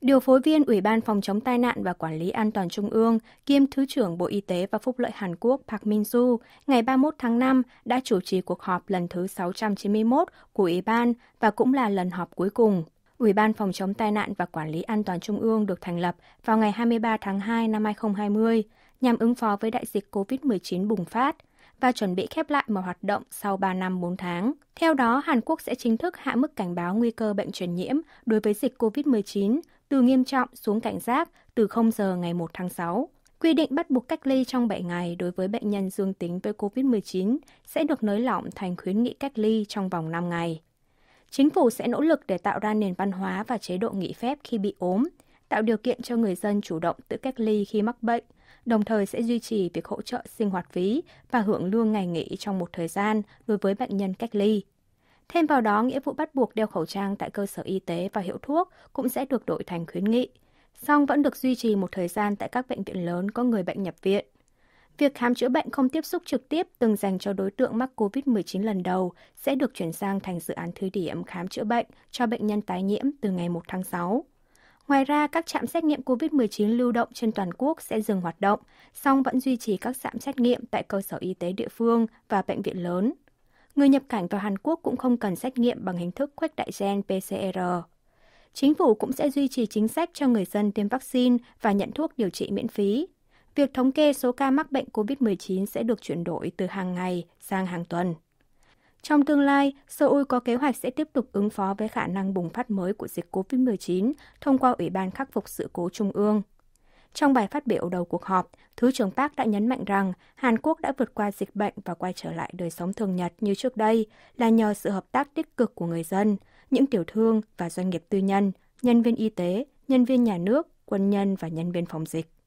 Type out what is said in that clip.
Điều phối viên Ủy ban Phòng chống tai nạn và Quản lý An toàn Trung ương kiêm Thứ trưởng Bộ Y tế và Phúc lợi Hàn Quốc Park Min-su ngày 31 tháng 5 đã chủ trì cuộc họp lần thứ 691 của Ủy ban và cũng là lần họp cuối cùng. Ủy ban Phòng chống tai nạn và Quản lý An toàn Trung ương được thành lập vào ngày 23 tháng 2 năm 2020 nhằm ứng phó với đại dịch COVID-19 bùng phát và chuẩn bị khép lại một hoạt động sau 3 năm 4 tháng. Theo đó, Hàn Quốc sẽ chính thức hạ mức cảnh báo nguy cơ bệnh truyền nhiễm đối với dịch COVID-19 từ nghiêm trọng xuống cảnh giác từ 0 giờ ngày 1 tháng 6. Quy định bắt buộc cách ly trong 7 ngày đối với bệnh nhân dương tính với COVID-19 sẽ được nới lỏng thành khuyến nghị cách ly trong vòng 5 ngày. Chính phủ sẽ nỗ lực để tạo ra nền văn hóa và chế độ nghỉ phép khi bị ốm, tạo điều kiện cho người dân chủ động tự cách ly khi mắc bệnh, đồng thời sẽ duy trì việc hỗ trợ sinh hoạt phí và hưởng lương ngày nghỉ trong một thời gian đối với bệnh nhân cách ly. Thêm vào đó, nghĩa vụ bắt buộc đeo khẩu trang tại cơ sở y tế và hiệu thuốc cũng sẽ được đổi thành khuyến nghị, song vẫn được duy trì một thời gian tại các bệnh viện lớn có người bệnh nhập viện. Việc khám chữa bệnh không tiếp xúc trực tiếp từng dành cho đối tượng mắc COVID-19 lần đầu sẽ được chuyển sang thành dự án thí điểm khám chữa bệnh cho bệnh nhân tái nhiễm từ ngày 1 tháng 6. Ngoài ra, các trạm xét nghiệm COVID-19 lưu động trên toàn quốc sẽ dừng hoạt động, song vẫn duy trì các trạm xét nghiệm tại cơ sở y tế địa phương và bệnh viện lớn người nhập cảnh vào Hàn Quốc cũng không cần xét nghiệm bằng hình thức khuếch đại gen PCR. Chính phủ cũng sẽ duy trì chính sách cho người dân tiêm vaccine và nhận thuốc điều trị miễn phí. Việc thống kê số ca mắc bệnh COVID-19 sẽ được chuyển đổi từ hàng ngày sang hàng tuần. Trong tương lai, Seoul có kế hoạch sẽ tiếp tục ứng phó với khả năng bùng phát mới của dịch COVID-19 thông qua Ủy ban Khắc phục Sự cố Trung ương. Trong bài phát biểu đầu cuộc họp, Thứ trưởng Park đã nhấn mạnh rằng Hàn Quốc đã vượt qua dịch bệnh và quay trở lại đời sống thường nhật như trước đây là nhờ sự hợp tác tích cực của người dân, những tiểu thương và doanh nghiệp tư nhân, nhân viên y tế, nhân viên nhà nước, quân nhân và nhân viên phòng dịch.